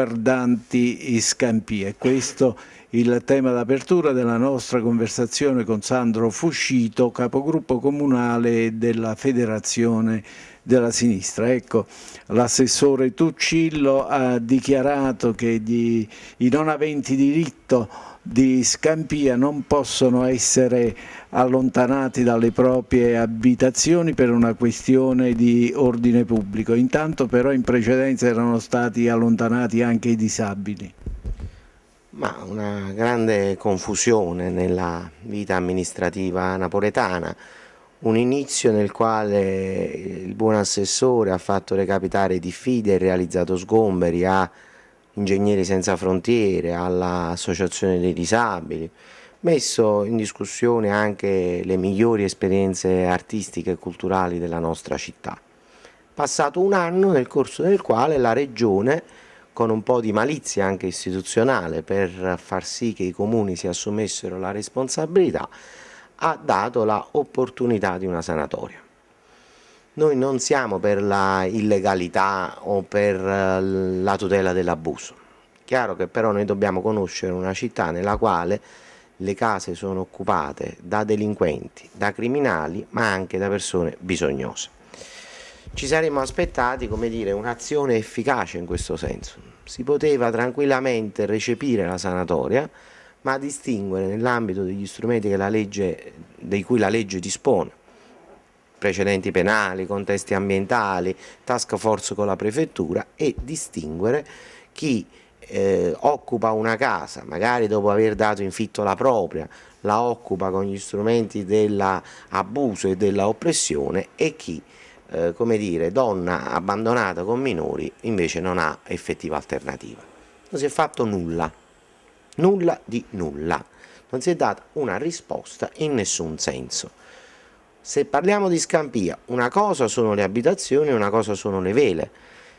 riguardanti scampie. scampi. E questo il tema d'apertura della nostra conversazione con Sandro Fuscito, capogruppo comunale della Federazione della Sinistra. Ecco, l'assessore Tuccillo ha dichiarato che gli, i non aventi diritto a di Scampia non possono essere allontanati dalle proprie abitazioni per una questione di ordine pubblico. Intanto però in precedenza erano stati allontanati anche i disabili. Ma una grande confusione nella vita amministrativa napoletana, un inizio nel quale il buon assessore ha fatto recapitare diffide, e realizzato sgomberi, ha Ingegneri Senza Frontiere, all'Associazione dei Disabili, messo in discussione anche le migliori esperienze artistiche e culturali della nostra città. Passato un anno nel corso del quale la Regione, con un po' di malizia anche istituzionale per far sì che i comuni si assumessero la responsabilità, ha dato l'opportunità di una sanatoria. Noi non siamo per la illegalità o per eh, la tutela dell'abuso. Chiaro che però noi dobbiamo conoscere una città nella quale le case sono occupate da delinquenti, da criminali, ma anche da persone bisognose. Ci saremmo aspettati, un'azione efficace in questo senso. Si poteva tranquillamente recepire la sanatoria, ma distinguere nell'ambito degli strumenti la legge, dei cui la legge dispone precedenti penali, contesti ambientali, task force con la prefettura e distinguere chi eh, occupa una casa, magari dopo aver dato in fitto la propria, la occupa con gli strumenti dell'abuso e dell'oppressione e chi eh, come dire, donna abbandonata con minori invece non ha effettiva alternativa. Non si è fatto nulla, nulla di nulla, non si è data una risposta in nessun senso. Se parliamo di Scampia, una cosa sono le abitazioni e una cosa sono le vele.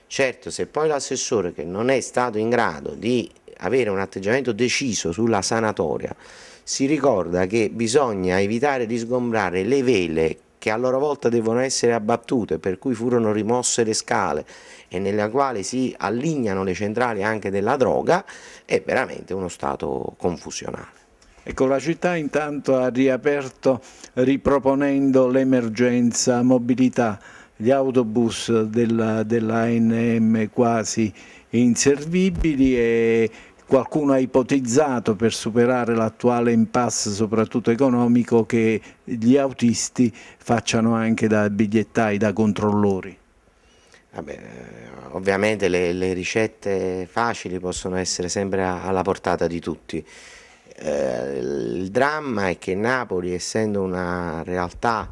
Certo, se poi l'assessore che non è stato in grado di avere un atteggiamento deciso sulla sanatoria, si ricorda che bisogna evitare di sgombrare le vele che a loro volta devono essere abbattute, per cui furono rimosse le scale e nella quale si allineano le centrali anche della droga, è veramente uno stato confusionale. Ecco, la città intanto ha riaperto riproponendo l'emergenza mobilità, gli autobus della, dell'ANM quasi inservibili e qualcuno ha ipotizzato per superare l'attuale impasse soprattutto economico che gli autisti facciano anche da bigliettai, da controllori. Vabbè, eh, ovviamente le, le ricette facili possono essere sempre alla portata di tutti. Eh, il dramma è che Napoli, essendo una realtà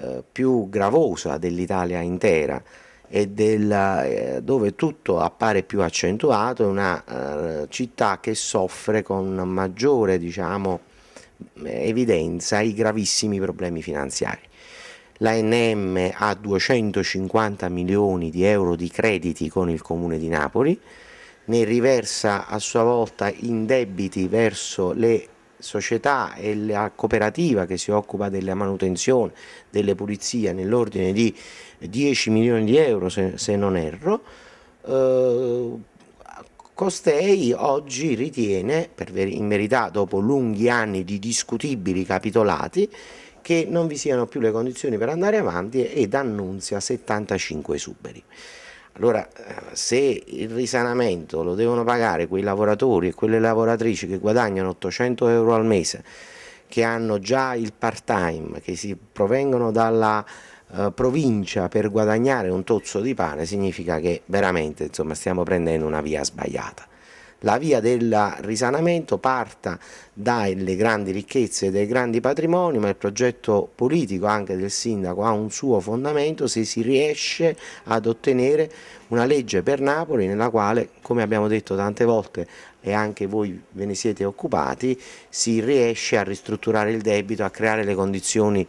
eh, più gravosa dell'Italia intera e della, eh, dove tutto appare più accentuato, è una eh, città che soffre con maggiore diciamo, eh, evidenza i gravissimi problemi finanziari. La NM ha 250 milioni di euro di crediti con il comune di Napoli, ne riversa a sua volta in debiti verso le società e la cooperativa che si occupa della manutenzione, delle pulizie nell'ordine di 10 milioni di euro se, se non erro, eh, Costei oggi ritiene, in verità dopo lunghi anni di discutibili capitolati, che non vi siano più le condizioni per andare avanti ed annunzia 75 esuberi. Allora, eh, se il risanamento lo devono pagare quei lavoratori e quelle lavoratrici che guadagnano 800 euro al mese, che hanno già il part-time, che si provengono dalla eh, provincia per guadagnare un tozzo di pane, significa che veramente insomma, stiamo prendendo una via sbagliata la via del risanamento parta dalle grandi ricchezze e dai grandi patrimoni, ma il progetto politico anche del sindaco ha un suo fondamento se si riesce ad ottenere una legge per Napoli nella quale, come abbiamo detto tante volte e anche voi ve ne siete occupati, si riesce a ristrutturare il debito, a creare le condizioni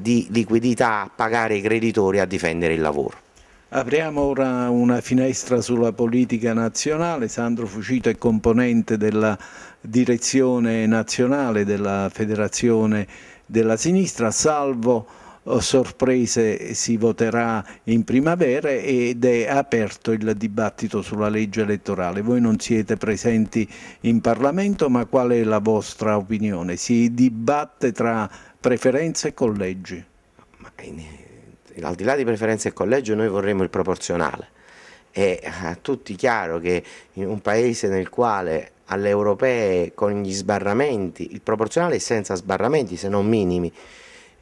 di liquidità, a pagare i creditori, a difendere il lavoro. Apriamo ora una finestra sulla politica nazionale. Sandro Fucito è componente della direzione nazionale della Federazione della Sinistra, salvo oh, sorprese si voterà in primavera ed è aperto il dibattito sulla legge elettorale. Voi non siete presenti in Parlamento, ma qual è la vostra opinione? Si dibatte tra preferenze e collegi? al di là di preferenze e collegio noi vorremmo il proporzionale. È eh, a tutti chiaro che in un paese nel quale alle europee con gli sbarramenti, il proporzionale è senza sbarramenti se non minimi,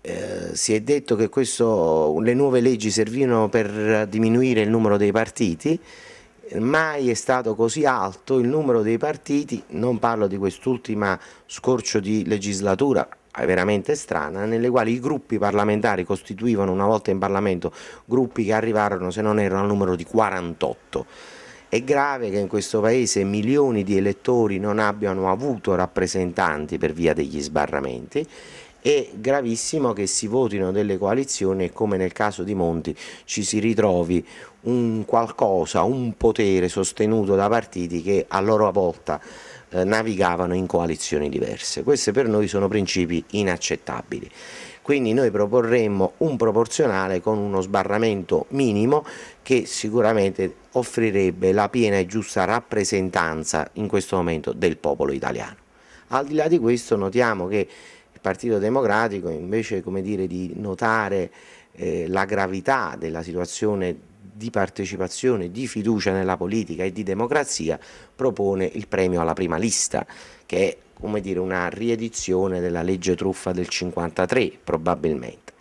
eh, si è detto che questo, le nuove leggi servivano per diminuire il numero dei partiti, mai è stato così alto il numero dei partiti, non parlo di quest'ultima scorcio di legislatura, veramente strana, nelle quali i gruppi parlamentari costituivano una volta in Parlamento gruppi che arrivarono, se non erano, al numero di 48. È grave che in questo Paese milioni di elettori non abbiano avuto rappresentanti per via degli sbarramenti è gravissimo che si votino delle coalizioni e come nel caso di Monti ci si ritrovi un qualcosa, un potere sostenuto da partiti che a loro volta eh, navigavano in coalizioni diverse. Questi per noi sono principi inaccettabili. Quindi noi proporremmo un proporzionale con uno sbarramento minimo che sicuramente offrirebbe la piena e giusta rappresentanza in questo momento del popolo italiano. Al di là di questo notiamo che il Partito Democratico invece dire, di notare eh, la gravità della situazione di partecipazione, di fiducia nella politica e di democrazia propone il premio alla prima lista, che è come dire, una riedizione della legge truffa del 1953, probabilmente.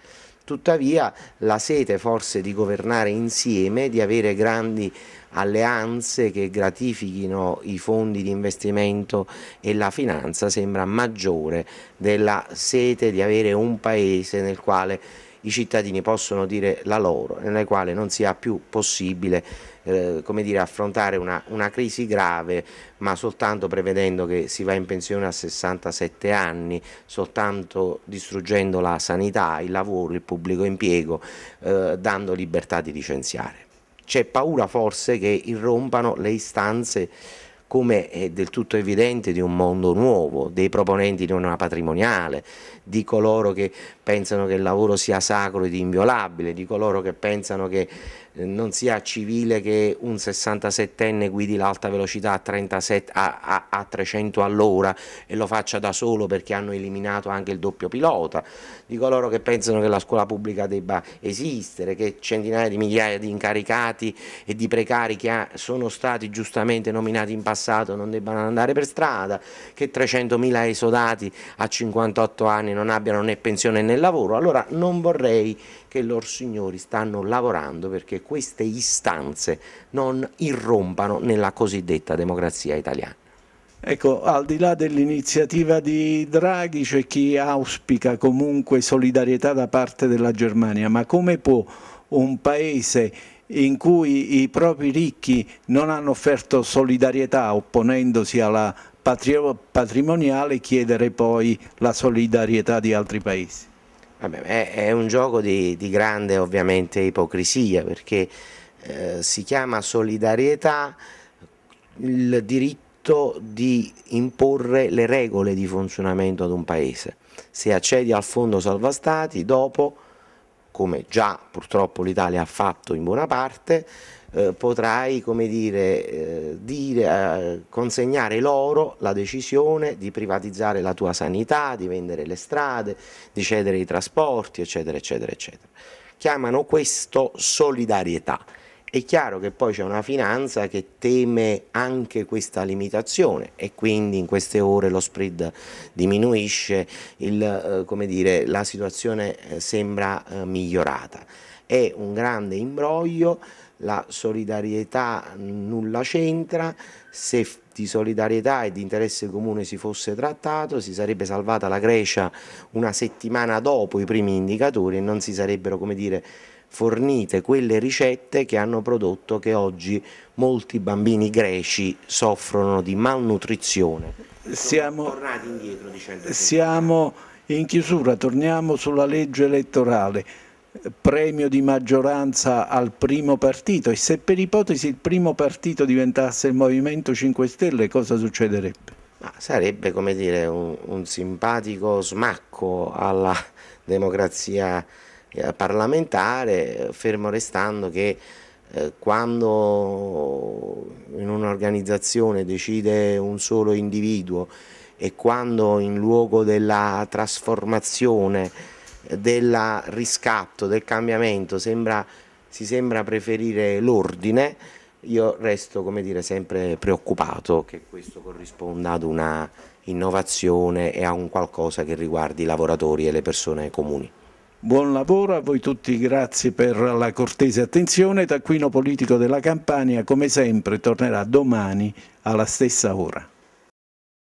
Tuttavia la sete forse di governare insieme, di avere grandi alleanze che gratifichino i fondi di investimento e la finanza sembra maggiore della sete di avere un paese nel quale i cittadini possono dire la loro, nelle quali non sia più possibile eh, dire, affrontare una, una, crisi grave, ma soltanto prevedendo che si va in pensione a 67 anni, soltanto distruggendo la sanità, il lavoro, il pubblico impiego, eh, dando libertà di licenziare. C'è paura forse che irrompano le istanze come è del tutto evidente di un mondo nuovo, dei proponenti di una patrimoniale, di coloro che pensano che il lavoro sia sacro ed inviolabile, di coloro che pensano che non sia civile che un 67enne guidi l'alta velocità a, 37, a, a, a, 300 all'ora e lo faccia da solo perché hanno eliminato anche il doppio pilota, di coloro che pensano che la scuola pubblica debba esistere, che centinaia di migliaia di incaricati e di precari che sono stati giustamente nominati in passato non debbano andare per strada, che 300.000 esodati a 58 anni non abbiano né pensione né lavoro, allora non vorrei che loro signori stanno lavorando perché queste istanze non irrompano nella cosiddetta democrazia italiana. Ecco, al di là dell'iniziativa di Draghi c'è chi auspica comunque solidarietà da parte della Germania, ma come può un paese in cui i propri ricchi non hanno offerto solidarietà opponendosi alla patrimoniale chiedere poi la solidarietà di altri paesi? Vabbè, è, è, un gioco di, di grande ovviamente ipocrisia perché eh, si chiama solidarietà il diritto di imporre le regole di funzionamento ad un paese. Se accedi al fondo salva stati, dopo, come già purtroppo l'Italia ha fatto in buona parte, eh, potrai come dire, eh, dire eh, consegnare loro la decisione di privatizzare la tua sanità, di vendere le strade, di cedere i trasporti, eccetera, eccetera, eccetera. Chiamano questo solidarietà. È chiaro che poi c'è una finanza che teme anche questa limitazione e quindi in queste ore lo spread diminuisce, il, eh, dire, la situazione eh, sembra migliorata è un grande imbroglio, la solidarietà nulla c'entra, se di solidarietà e di interesse comune si fosse trattato, si sarebbe salvata la Grecia una settimana dopo i primi indicatori e non si sarebbero, come dire, fornite quelle ricette che hanno prodotto che oggi molti bambini greci soffrono di malnutrizione. Siamo, siamo in chiusura, torniamo sulla legge elettorale premio di maggioranza al primo partito e se per ipotesi il primo partito diventasse il Movimento 5 Stelle cosa succederebbe? Ma sarebbe come dire un, un simpatico smacco alla democrazia eh, parlamentare, fermo restando che eh, quando in un'organizzazione decide un solo individuo e quando in luogo della trasformazione del riscatto, del cambiamento, sembra, si sembra preferire l'ordine, io resto come dire, sempre preoccupato che questo corrisponda ad una innovazione e a un qualcosa che riguardi i lavoratori e le persone comuni. Buon lavoro a voi tutti, grazie per la cortese attenzione. Taccuino Politico della Campania, come sempre, tornerà domani alla stessa ora.